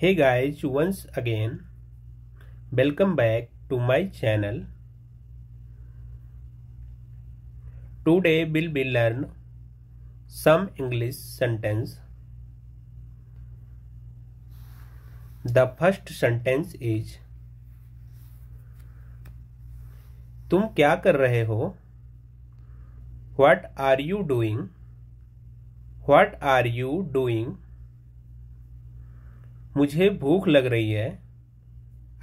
hey guys once again welcome back to my channel today we'll be learn some english sentence the first sentence is तुम क्या कर रहे हो what are you doing what are you doing मुझे भूख लग रही है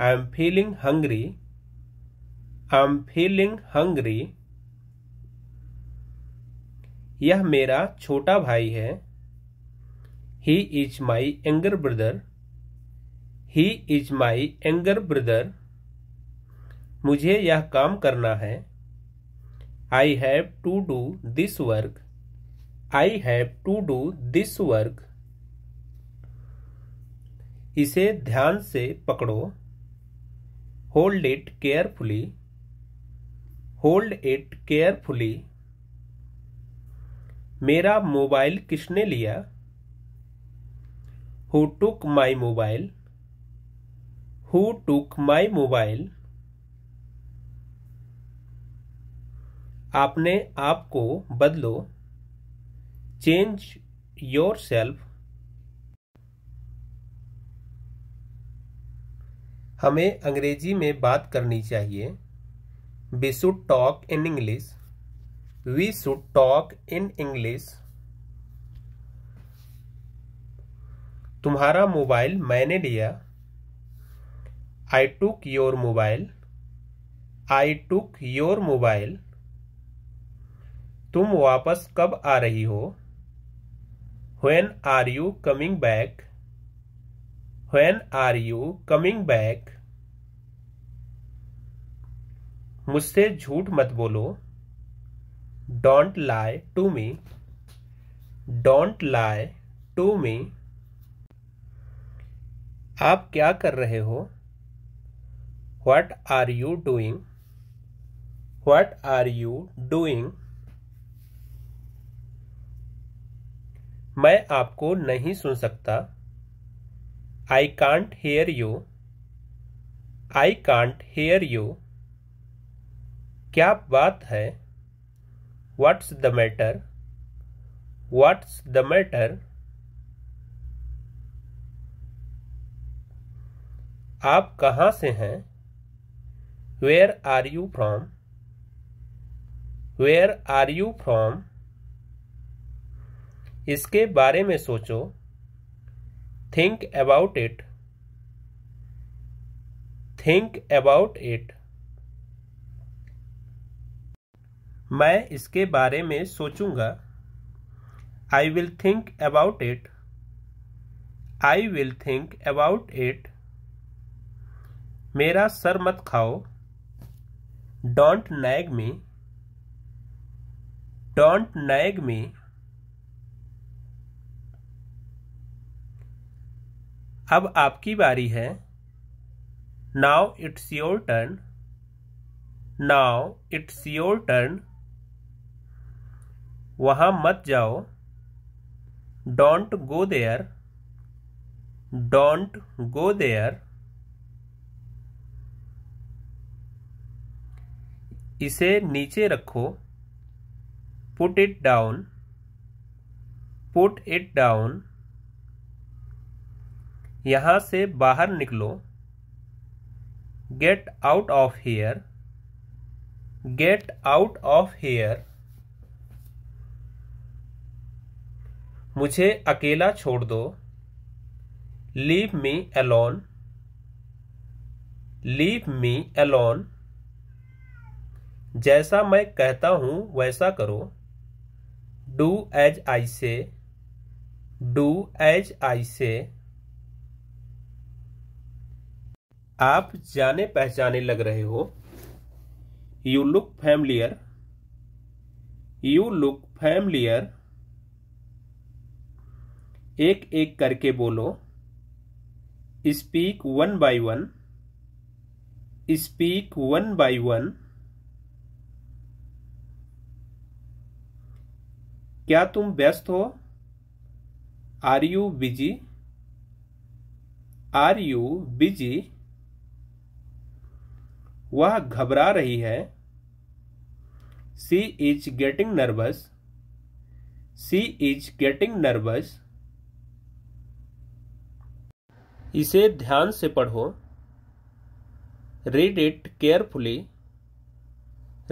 I am feeling hungry I am feeling hungry यह मेरा छोटा भाई है he is my younger brother he is my younger brother मुझे यह काम करना है I have to do this work I have to do this work इसे ध्यान से पकड़ो hold it carefully hold it carefully मेरा मोबाइल किसने लिया who took my mobile who took my mobile आपने आप को बदलो चेंज योर सेल्फ हमें अंग्रेजी में बात करनी चाहिए we should talk in English we should talk in English तुम्हारा मोबाइल मैंने लिया I took your mobile I took your mobile तुम वापस कब आ रही हो when are you coming back when are you coming back मुझसे झूठ मत बोलो Don't lie to me. Don't lie to me. आप क्या कर रहे हो What are you doing? What are you doing? मैं आपको नहीं सुन सकता I can't hear you I can't hear you क्या बात है what's the matter what's the matter आप कहाँ से हैं where are you from where are you from इसके बारे में सोचो think about it think about it मैं इसके बारे में सोचूंगा I will think about it I will think about it मेरा सर मत खाओ don't nag me don't nag me अब आपकी बारी है now it's your turn now it's your turn वहां मत जाओ don't go there don't go there इसे नीचे रखो put it down put it down यहाँ से बाहर निकलो get out of here get out of here मुझे अकेला छोड़ दो leave me alone leave me alone जैसा मैं कहता हूँ वैसा करो डू एज आई से डू एज आई से आप जाने पहचाने लग रहे हो you look familiar you look familiar एक एक करके बोलो speak one by one speak one by one क्या तुम व्यस्त हो are you busy are you busy वह घबरा रही है she is getting nervous she is getting nervous इसे ध्यान से पढ़ो read it carefully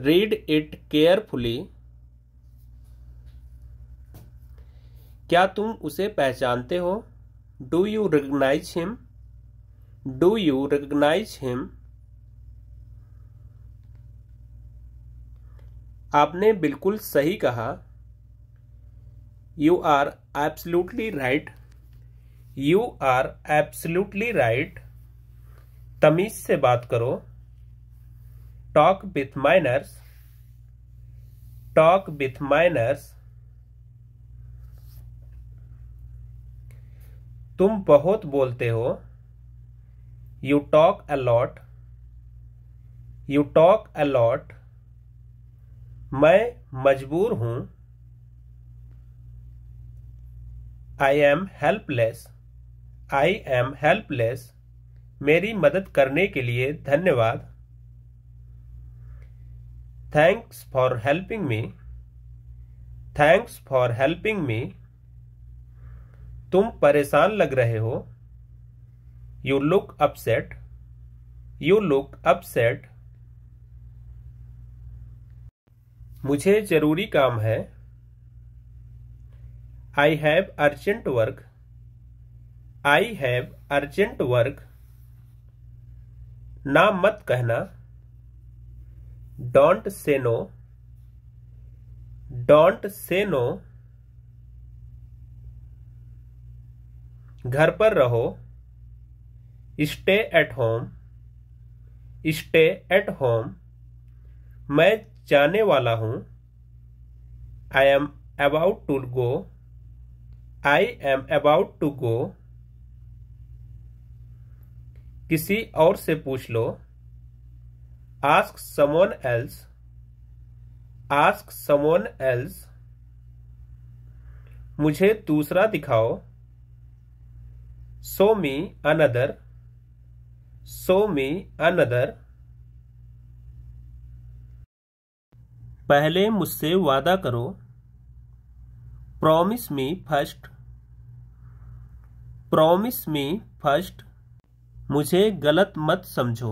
read it carefully क्या तुम उसे पहचानते हो do you recognise him do you recognise him आपने बिल्कुल सही कहा you are absolutely right you are absolutely right तमीज से बात करो talk with manners talk with manners तुम बहुत बोलते हो you talk a lot you talk a lot मैं मजबूर हूं I am helpless I am helpless मेरी मदद करने के लिए धन्यवाद thanks for helping me thanks for helping me तुम परेशान लग रहे हो you look upset you look upset मुझे जरूरी काम है I have urgent work I have urgent work ना मत कहना don't say no don't say no घर पर रहो stay at home stay at home मैं जाने वाला हूं I am about to go I am about to go किसी और से पूछ लो ask someone else ask someone else मुझे दूसरा दिखाओ सो me another so me another पहले मुझसे वादा करो promise me first promise me first मुझे गलत मत समझो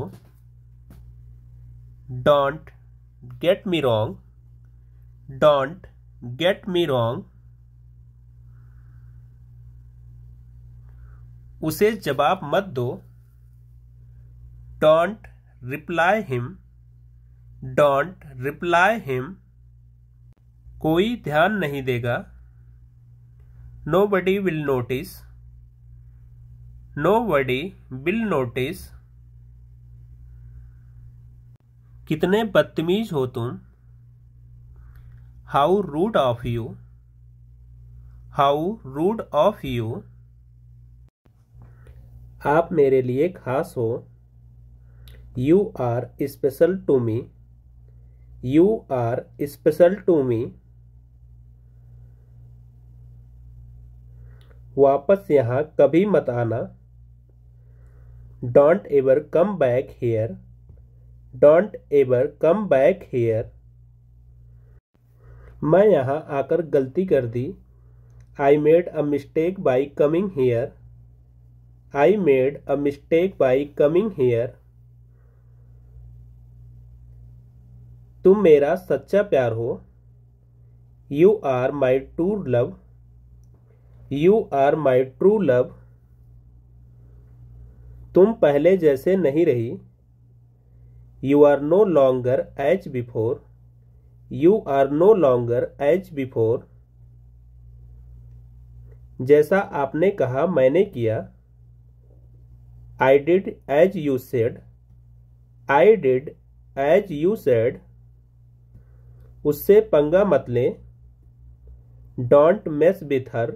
don't get me wrong don't get me wrong उसे जवाब मत दो don't reply him don't reply him कोई ध्यान नहीं देगा nobody will notice nobody will notice कितने बदतमीज हो तुम how rude of you how rude of you आप मेरे लिए खास हो you are special to me you are special to मी वापस यहाँ कभी मत आना don't ever come back here don't ever come back here मैं यहाँ आकर गलती कर दी I made a mistake by coming here I made a mistake by coming here तुम मेरा सच्चा प्यार हो you are my true love you are my true love तुम पहले जैसे नहीं रही you are no longer as before you are no longer as before जैसा आपने कहा मैंने किया I did as you said I did as you said उससे पंगा मत लें don't mess with her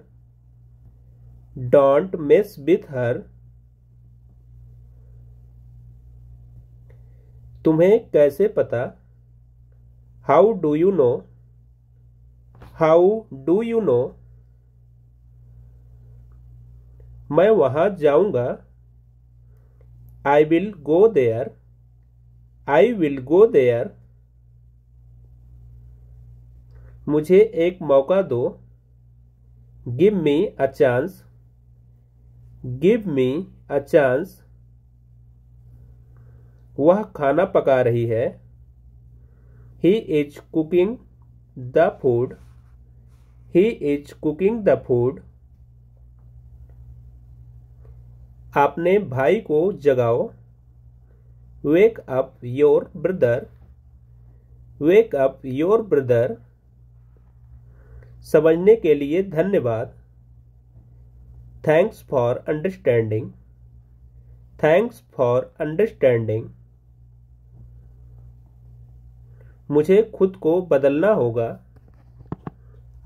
don't mess with her तुम्हें कैसे पता how do you know how do you know मैं वहां जाऊंगा I will go there I will go there मुझे एक मौका दो give me a chance give me a chance वह खाना पका रही है he is cooking the food he is cooking the food आपने भाई को जगाओ wake up your brother wake up your brother समझने के लिए धन्यवाद thanks for understanding thanks for understanding मुझे खुद को बदलना होगा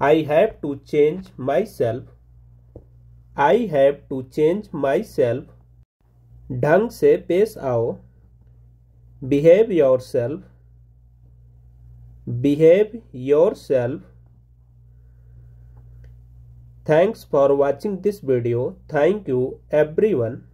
I have to change myself I have to change myself ढंग से पेश आओ behave yourself behave yourself Thanks for watching this video. Thank you everyone.